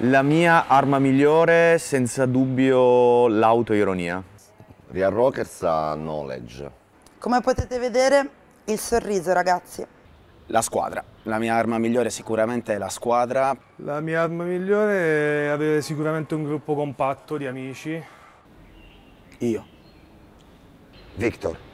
La mia arma migliore, senza dubbio, l'autoironia. Real Rockers ha knowledge. Come potete vedere, il sorriso, ragazzi. La squadra. La mia arma migliore sicuramente è la squadra. La mia arma migliore è avere sicuramente un gruppo compatto di amici. Io. Victor.